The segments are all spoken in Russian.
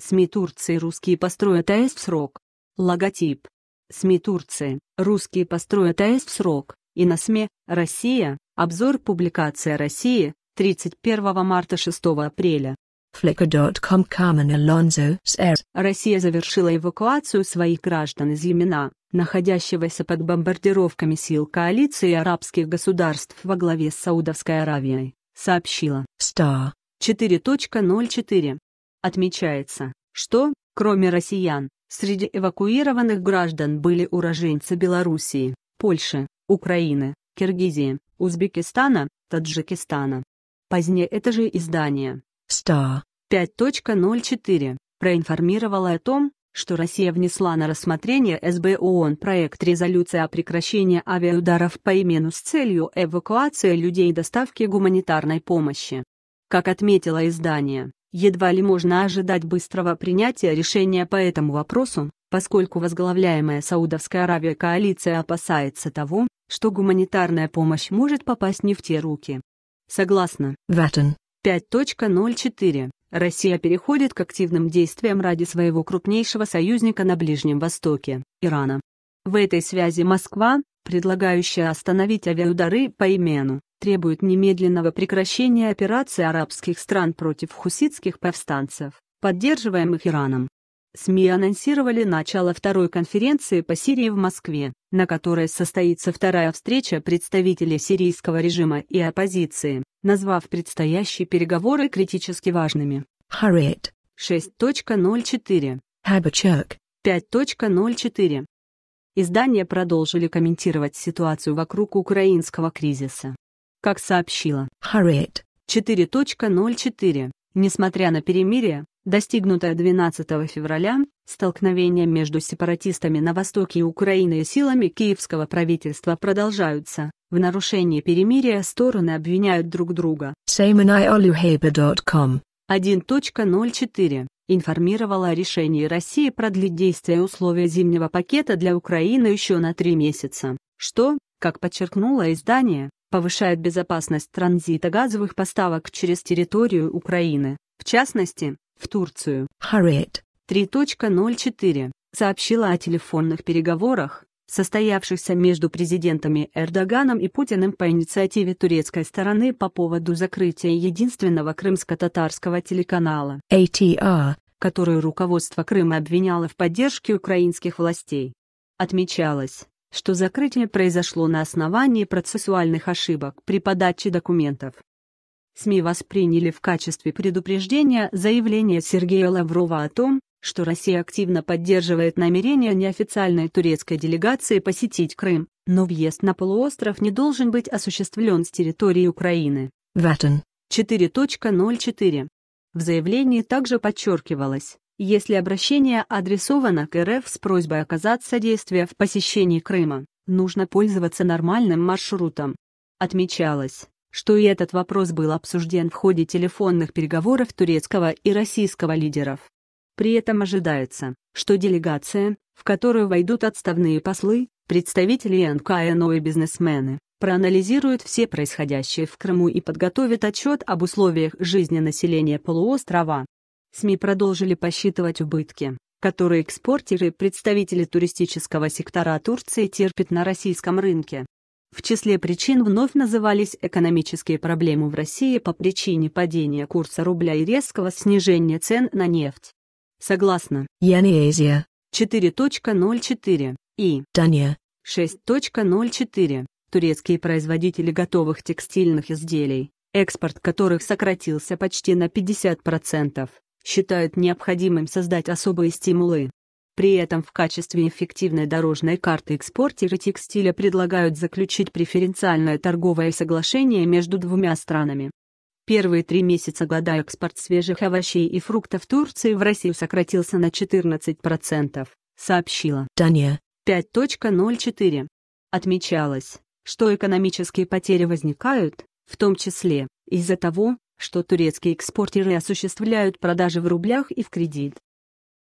СМИ Турции русские построят АЭС в срок. Логотип. СМИ Турции русские построят АЭС в срок. И на СМИ «Россия» обзор публикация России 31 марта 6 апреля. Flickr.com Carmen Alonso Россия завершила эвакуацию своих граждан из Йемена, находящегося под бомбардировками сил коалиции арабских государств во главе с Саудовской Аравией, сообщила. Star 4.04 Отмечается, что, кроме россиян, среди эвакуированных граждан были уроженцы Белоруссии, Польши, Украины, Киргизии, Узбекистана, Таджикистана. Позднее это же издание Star 5.04 проинформировало о том, что Россия внесла на рассмотрение СБ ООН проект резолюции о прекращении авиаударов по Имену с целью эвакуации людей и доставки гуманитарной помощи. Как отметило издание, Едва ли можно ожидать быстрого принятия решения по этому вопросу, поскольку возглавляемая Саудовской Аравией коалиция опасается того, что гуманитарная помощь может попасть не в те руки. Согласно Ватен 5.04, Россия переходит к активным действиям ради своего крупнейшего союзника на Ближнем Востоке – Ирана. В этой связи Москва, предлагающая остановить авиаудары по Имену, требует немедленного прекращения операции арабских стран против хуситских повстанцев, поддерживаемых Ираном. СМИ анонсировали начало второй конференции по Сирии в Москве, на которой состоится вторая встреча представителей сирийского режима и оппозиции, назвав предстоящие переговоры критически важными. Харриет 6.04 Хабачак 5.04 Издания продолжили комментировать ситуацию вокруг украинского кризиса как сообщила Harriet 4.04. Несмотря на перемирие, достигнутое 12 февраля, столкновения между сепаратистами на востоке Украины и силами киевского правительства продолжаются. В нарушении перемирия стороны обвиняют друг друга. 1.04 информировала о решении России продлить действие условия зимнего пакета для Украины еще на три месяца, что, как подчеркнуло издание, повышает безопасность транзита газовых поставок через территорию Украины, в частности, в Турцию. Harriet 3.04 сообщила о телефонных переговорах, состоявшихся между президентами Эрдоганом и Путиным по инициативе турецкой стороны по поводу закрытия единственного крымско-татарского телеканала ATR, который руководство Крыма обвиняло в поддержке украинских властей. Отмечалось, что закрытие произошло на основании процессуальных ошибок при подаче документов. СМИ восприняли в качестве предупреждения заявление Сергея Лаврова о том, что Россия активно поддерживает намерение неофициальной турецкой делегации посетить Крым, но въезд на полуостров не должен быть осуществлен с территории Украины. 4.04. В заявлении также подчеркивалось, если обращение адресовано к РФ с просьбой оказать содействие в посещении Крыма, нужно пользоваться нормальным маршрутом. Отмечалось, что и этот вопрос был обсужден в ходе телефонных переговоров турецкого и российского лидеров. При этом ожидается, что делегация, в которую войдут отставные послы, представители НКНО и бизнесмены, проанализирует все происходящее в Крыму и подготовит отчет об условиях жизни населения полуострова. СМИ продолжили посчитывать убытки, которые экспортеры и представители туристического сектора Турции терпят на российском рынке. В числе причин вновь назывались экономические проблемы в России по причине падения курса рубля и резкого снижения цен на нефть. Согласно Янезия 4.04 и Дания 6.04, турецкие производители готовых текстильных изделий, экспорт которых сократился почти на 50%, считают необходимым создать особые стимулы. При этом в качестве эффективной дорожной карты экспортеры текстиля предлагают заключить преференциальное торговое соглашение между двумя странами. Первые три месяца года экспорт свежих овощей и фруктов Турции в Россию сократился на 14%, сообщила Таня 5.04. Отмечалось, что экономические потери возникают, в том числе, из-за того, что турецкие экспортеры осуществляют продажи в рублях и в кредит.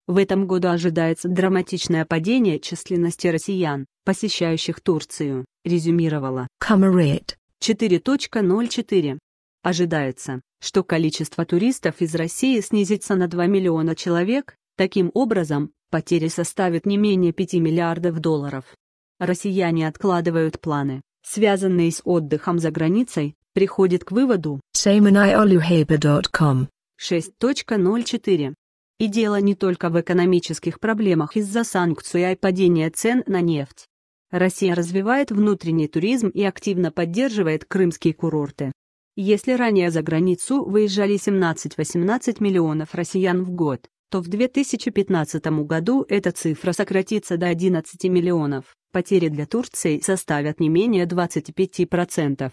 В этом году ожидается драматичное падение численности россиян, посещающих Турцию, резюмировала Камерет 4.04. Ожидается, что количество туристов из России снизится на 2 миллиона человек, таким образом, потери составят не менее 5 миллиардов долларов. Россияне откладывают планы, связанные с отдыхом за границей, приходит к выводу 6.04. И дело не только в экономических проблемах из-за санкций и падения цен на нефть. Россия развивает внутренний туризм и активно поддерживает крымские курорты. Если ранее за границу выезжали 17-18 миллионов россиян в год, то в 2015 году эта цифра сократится до 11 миллионов. Потери для Турции составят не менее 25%.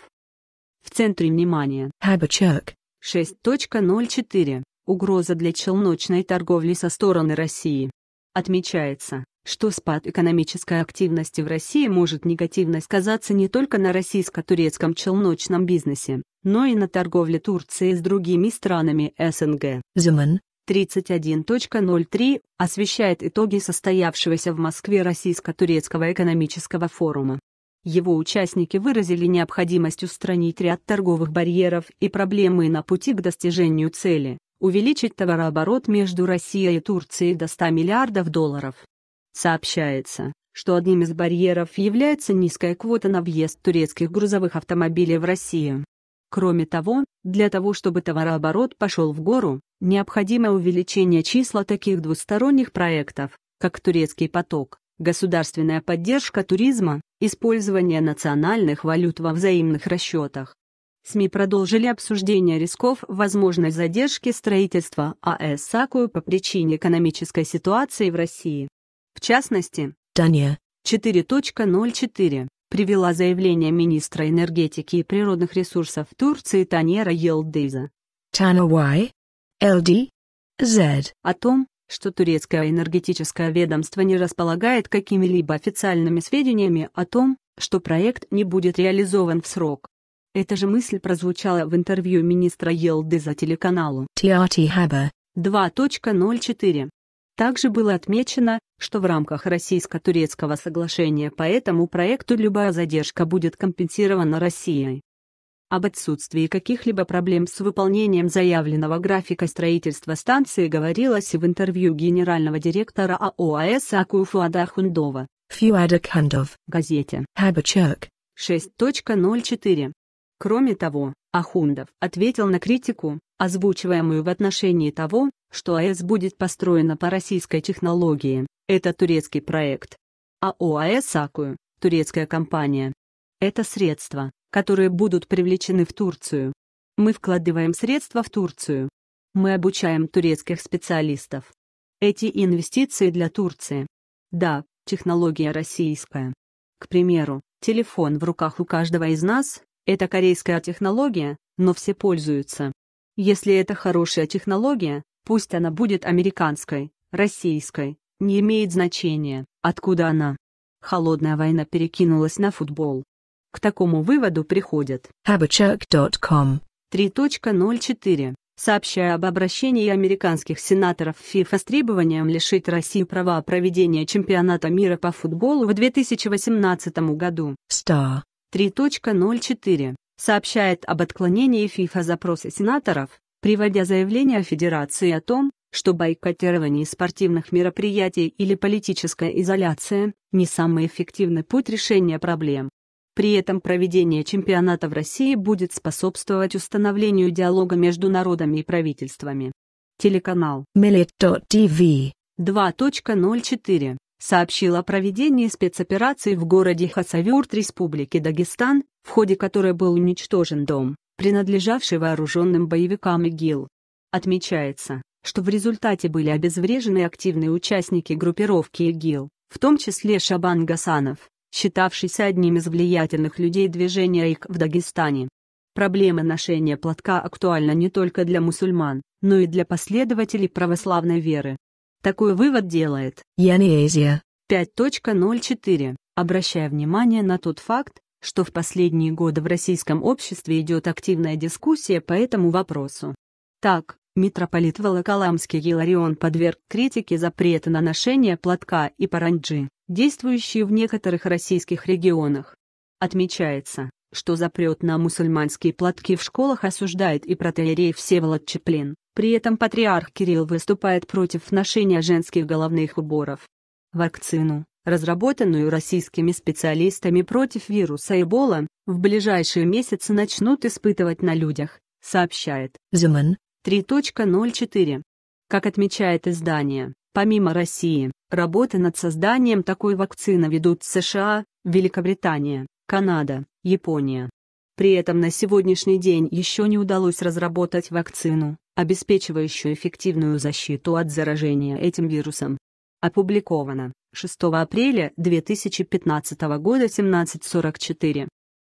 В центре внимания. Хабачок. 6.04. Угроза для челночной торговли со стороны России. Отмечается, что спад экономической активности в России может негативно сказаться не только на российско-турецком челночном бизнесе, но и на торговле Турции с другими странами СНГ. Зиман. 31.03 освещает итоги состоявшегося в Москве Российско-турецкого экономического форума. Его участники выразили необходимость устранить ряд торговых барьеров и проблемы на пути к достижению цели – увеличить товарооборот между Россией и Турцией до 100 миллиардов долларов. Сообщается, что одним из барьеров является низкая квота на въезд турецких грузовых автомобилей в Россию. Кроме того, для того чтобы товарооборот пошел в гору, необходимо увеличение числа таких двусторонних проектов, как «Турецкий поток», государственная поддержка туризма, использование национальных валют во взаимных расчетах. СМИ продолжили обсуждение рисков возможной задержки строительства АЭС Сакую по причине экономической ситуации в России. В частности, Дания 4.04 привела заявление министра энергетики и природных ресурсов Турции Танера Елдейза. Тануай, ЛД, Z. О том, что турецкое энергетическое ведомство не располагает какими-либо официальными сведениями о том, что проект не будет реализован в срок. Эта же мысль прозвучала в интервью министра Елды за телеканалу TRT Haber 2.04. Также было отмечено, что в рамках российско-турецкого соглашения по этому проекту любая задержка будет компенсирована Россией. Об отсутствии каких-либо проблем с выполнением заявленного графика строительства станции говорилось в интервью генерального директора АОАС Аку Фуада Хундова Фьюада Кандов газете Хабачерк 6.04. Кроме того, Ахундов ответил на критику, озвучиваемую в отношении того, что АЭС будет построена по российской технологии. Это турецкий проект. АОАЭС Акую, турецкая компания. Это средство, которые будут привлечены в Турцию. Мы вкладываем средства в Турцию. Мы обучаем турецких специалистов. Эти инвестиции для Турции. Да, технология российская. К примеру, телефон в руках у каждого из нас – это корейская технология, но все пользуются. Если это хорошая технология, пусть она будет американской, российской, не имеет значения, откуда она. Холодная война перекинулась на футбол. К такому выводу приходят haberchuk.com 3.04 сообщая об обращении американских сенаторов ФИФА с требованием лишить России права проведения чемпионата мира по футболу в 2018 году. Star. 3.04 сообщает об отклонении ФИФА запроса сенаторов, приводя заявление Федерации о том, что бойкотирование спортивных мероприятий или политическая изоляция – не самый эффективный путь решения проблем. При этом проведение чемпионата в России будет способствовать установлению диалога между народами и правительствами. Телеканал Millet.tv 2.04 сообщила о проведении спецоперации в городе Хасавюрт Республики Дагестан, в ходе которой был уничтожен дом, принадлежавший вооруженным боевикам ИГИЛ. Отмечается, что в результате были обезврежены активные участники группировки ИГИЛ, в том числе Шабан Гасанов, считавшийся одним из влиятельных людей движения ИК в Дагестане. Проблема ношения платка актуальна не только для мусульман, но и для последователей православной веры. Такой вывод делает Янезия 5.04, обращая внимание на тот факт, что в последние годы в российском обществе идет активная дискуссия по этому вопросу. Так, Митрополит Волоколамский Иларион подверг критике запреты на ношение платка и паранджи, действующие в некоторых российских регионах. Отмечается, что запрет на мусульманские платки в школах осуждает и протеерей Всеволод Чеплин, при этом патриарх Кирилл выступает против ношения женских головных уборов. Вакцину, разработанную российскими специалистами против вируса Эбола, в ближайшие месяцы начнут испытывать на людях, сообщает Зюман, 3.04. Как отмечает издание, помимо России, работы над созданием такой вакцины ведут США, Великобритания, Канада, Япония. При этом на сегодняшний день еще не удалось разработать вакцину, обеспечивающую эффективную защиту от заражения этим вирусом. Опубликовано 6 апреля 2015 года 1744.